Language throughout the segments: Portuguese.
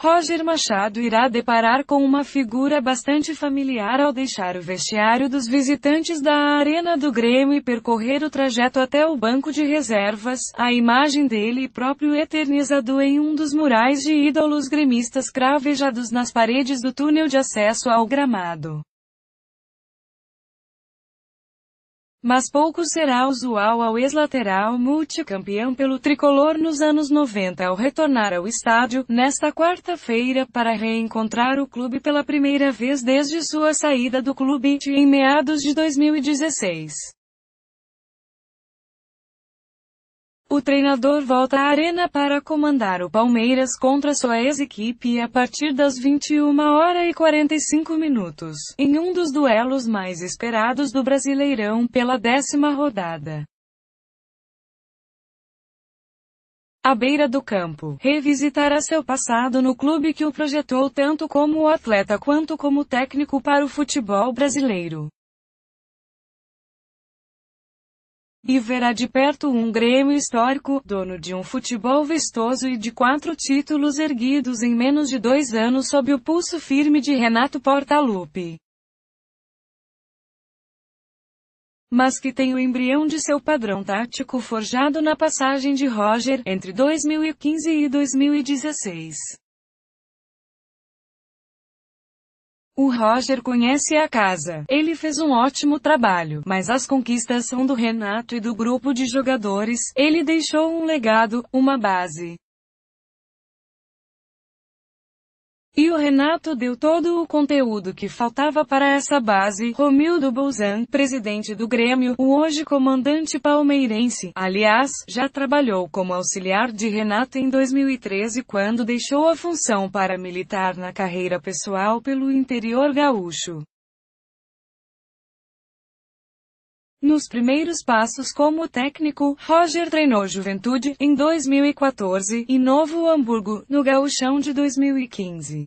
Roger Machado irá deparar com uma figura bastante familiar ao deixar o vestiário dos visitantes da Arena do Grêmio e percorrer o trajeto até o banco de reservas. A imagem dele próprio eternizado em um dos murais de ídolos gremistas cravejados nas paredes do túnel de acesso ao gramado. Mas pouco será usual ao ex-lateral multicampeão pelo tricolor nos anos 90 ao retornar ao estádio, nesta quarta-feira, para reencontrar o clube pela primeira vez desde sua saída do clube em meados de 2016. O treinador volta à arena para comandar o Palmeiras contra sua ex-equipe a partir das 21 horas e 45 minutos, em um dos duelos mais esperados do Brasileirão pela décima rodada. À beira do campo, revisitará seu passado no clube que o projetou tanto como atleta quanto como técnico para o futebol brasileiro. e verá de perto um Grêmio histórico, dono de um futebol vistoso e de quatro títulos erguidos em menos de dois anos sob o pulso firme de Renato Portaluppi. Mas que tem o embrião de seu padrão tático forjado na passagem de Roger, entre 2015 e 2016. O Roger conhece a casa. Ele fez um ótimo trabalho, mas as conquistas são do Renato e do grupo de jogadores. Ele deixou um legado, uma base. E o Renato deu todo o conteúdo que faltava para essa base. Romildo Bolzan, presidente do Grêmio, o hoje comandante palmeirense, aliás, já trabalhou como auxiliar de Renato em 2013 quando deixou a função para militar na carreira pessoal pelo interior gaúcho. Nos primeiros passos como técnico, Roger treinou Juventude, em 2014, e Novo Hamburgo, no Gauchão de 2015.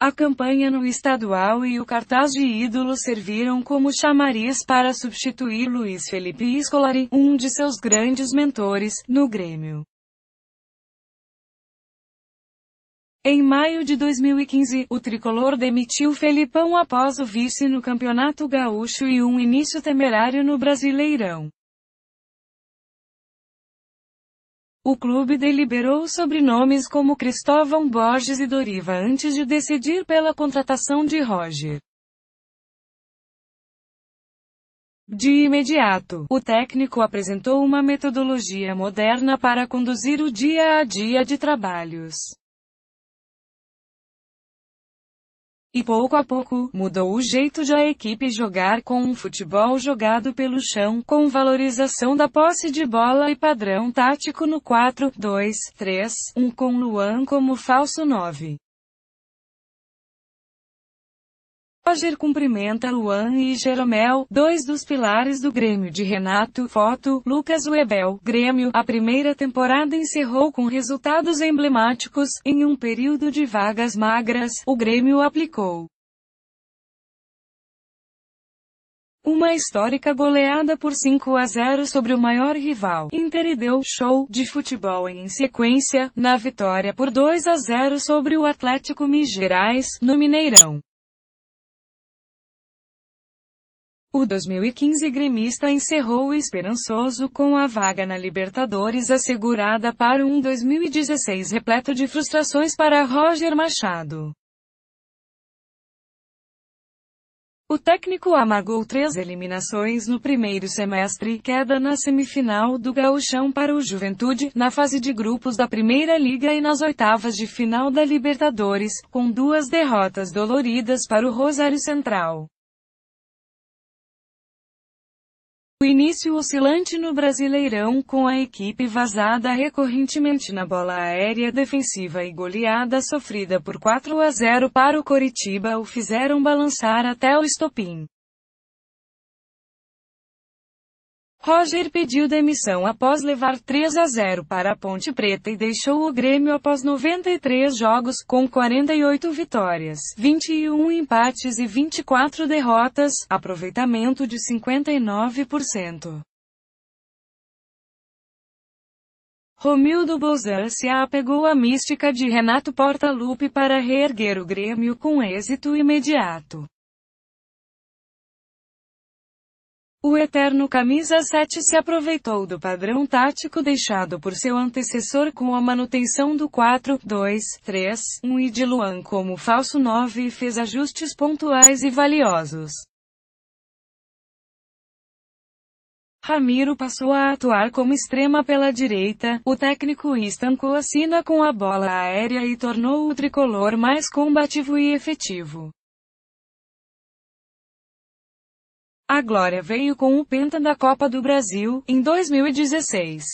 A campanha no estadual e o cartaz de ídolo serviram como chamariz para substituir Luiz Felipe Scolari, um de seus grandes mentores, no Grêmio. Em maio de 2015, o tricolor demitiu Felipão após o vice no Campeonato Gaúcho e um início temerário no Brasileirão. O clube deliberou sobre nomes como Cristóvão Borges e Doriva antes de decidir pela contratação de Roger. De imediato, o técnico apresentou uma metodologia moderna para conduzir o dia a dia de trabalhos. E pouco a pouco, mudou o jeito de a equipe jogar com um futebol jogado pelo chão, com valorização da posse de bola e padrão tático no 4-2-3-1 com Luan como falso 9. Roger cumprimenta Luan e Jeromel, dois dos pilares do Grêmio de Renato, foto, Lucas Webel, Grêmio, a primeira temporada encerrou com resultados emblemáticos, em um período de vagas magras, o Grêmio aplicou. Uma histórica goleada por 5 a 0 sobre o maior rival. Inter e deu show de futebol em sequência, na vitória por 2 a 0 sobre o Atlético Minas Gerais, no Mineirão. O 2015 gremista encerrou esperançoso com a vaga na Libertadores assegurada para um 2016 repleto de frustrações para Roger Machado. O técnico amagou três eliminações no primeiro semestre, queda na semifinal do Gauchão para o Juventude, na fase de grupos da Primeira Liga e nas oitavas de final da Libertadores, com duas derrotas doloridas para o Rosário Central. O início oscilante no Brasileirão com a equipe vazada recorrentemente na bola aérea defensiva e goleada sofrida por 4 a 0 para o Coritiba o fizeram balançar até o estopim. Roger pediu demissão após levar 3 a 0 para a Ponte Preta e deixou o Grêmio após 93 jogos, com 48 vitórias, 21 empates e 24 derrotas, aproveitamento de 59%. Romildo Bozan se apegou à mística de Renato Portaluppi para reerguer o Grêmio com êxito imediato. O eterno camisa 7 se aproveitou do padrão tático deixado por seu antecessor com a manutenção do 4-2-3-1 e de Luan como falso 9 e fez ajustes pontuais e valiosos. Ramiro passou a atuar como extrema pela direita, o técnico estancou a sina com a bola aérea e tornou o tricolor mais combativo e efetivo. A glória veio com o Penta da Copa do Brasil, em 2016.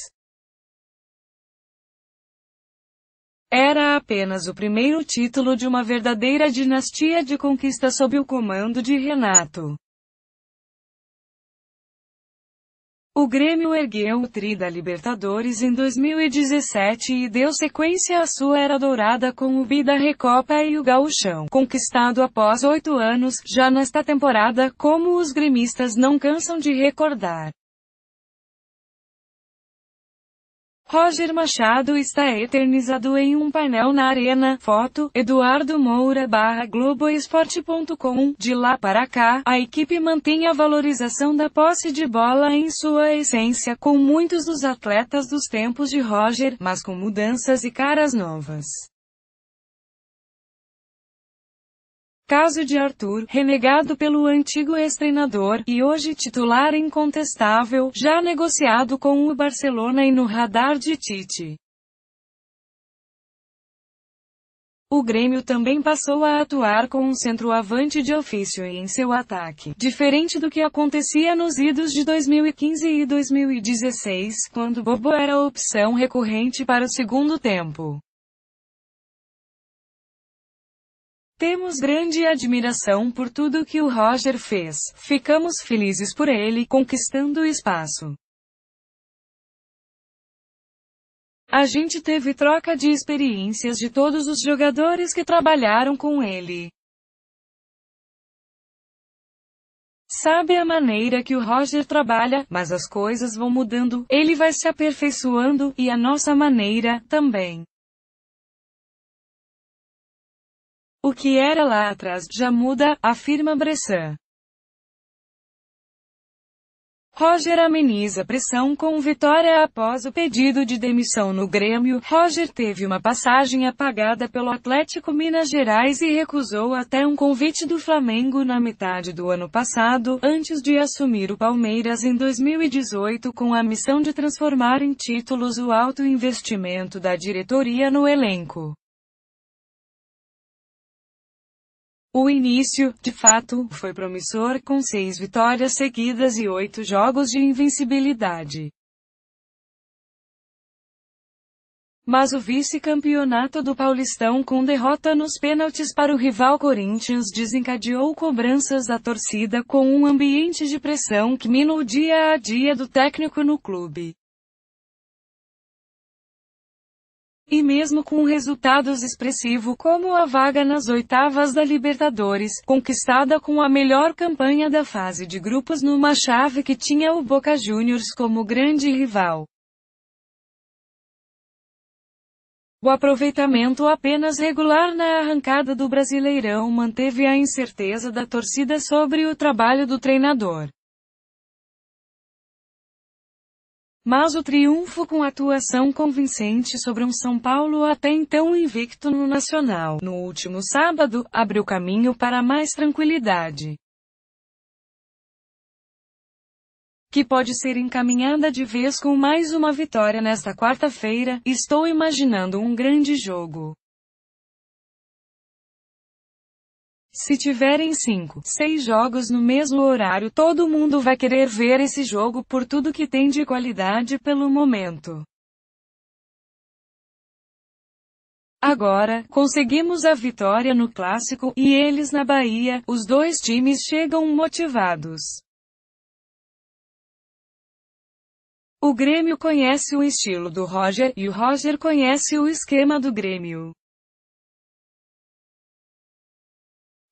Era apenas o primeiro título de uma verdadeira dinastia de conquista sob o comando de Renato. O Grêmio ergueu o tri da Libertadores em 2017 e deu sequência à sua era dourada com o bi da Recopa e o Gauchão, conquistado após oito anos, já nesta temporada, como os gremistas não cansam de recordar. Roger Machado está eternizado em um painel na arena, foto, Eduardo Moura barra Globoesporte.com, de lá para cá, a equipe mantém a valorização da posse de bola em sua essência, com muitos dos atletas dos tempos de Roger, mas com mudanças e caras novas. caso de Arthur, renegado pelo antigo ex-treinador, e hoje titular incontestável, já negociado com o Barcelona e no radar de Tite. O Grêmio também passou a atuar com um centroavante de ofício em seu ataque, diferente do que acontecia nos idos de 2015 e 2016, quando Bobo era a opção recorrente para o segundo tempo. Temos grande admiração por tudo que o Roger fez. Ficamos felizes por ele conquistando espaço. A gente teve troca de experiências de todos os jogadores que trabalharam com ele. Sabe a maneira que o Roger trabalha, mas as coisas vão mudando, ele vai se aperfeiçoando, e a nossa maneira, também. O que era lá atrás já muda, afirma Bressan. Roger ameniza pressão com vitória após o pedido de demissão no Grêmio. Roger teve uma passagem apagada pelo Atlético Minas Gerais e recusou até um convite do Flamengo na metade do ano passado, antes de assumir o Palmeiras em 2018 com a missão de transformar em títulos o alto investimento da diretoria no elenco. O início, de fato, foi promissor com seis vitórias seguidas e oito jogos de invencibilidade. Mas o vice-campeonato do Paulistão com derrota nos pênaltis para o rival Corinthians desencadeou cobranças da torcida com um ambiente de pressão que mina o dia a dia do técnico no clube. E mesmo com resultados expressivos como a vaga nas oitavas da Libertadores, conquistada com a melhor campanha da fase de grupos numa chave que tinha o Boca Juniors como grande rival. O aproveitamento apenas regular na arrancada do Brasileirão manteve a incerteza da torcida sobre o trabalho do treinador. Mas o triunfo com atuação convincente sobre um São Paulo até então invicto no Nacional, no último sábado, abriu caminho para mais tranquilidade. que pode ser encaminhada de vez com mais uma vitória nesta quarta-feira, estou imaginando um grande jogo. Se tiverem 5, 6 jogos no mesmo horário, todo mundo vai querer ver esse jogo por tudo que tem de qualidade pelo momento. Agora, conseguimos a vitória no clássico e eles na Bahia, os dois times chegam motivados. O Grêmio conhece o estilo do Roger e o Roger conhece o esquema do Grêmio.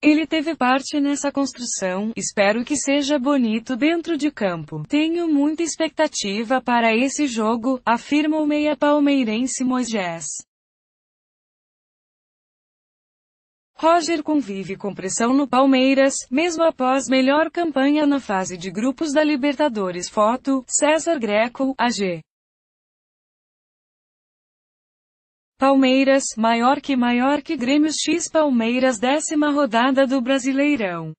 Ele teve parte nessa construção, espero que seja bonito dentro de campo. Tenho muita expectativa para esse jogo, afirma o meia palmeirense Moisés. Roger convive com pressão no Palmeiras, mesmo após melhor campanha na fase de grupos da Libertadores. Foto, César Greco, AG. Palmeiras, maior que maior que Grêmio X Palmeiras décima rodada do Brasileirão.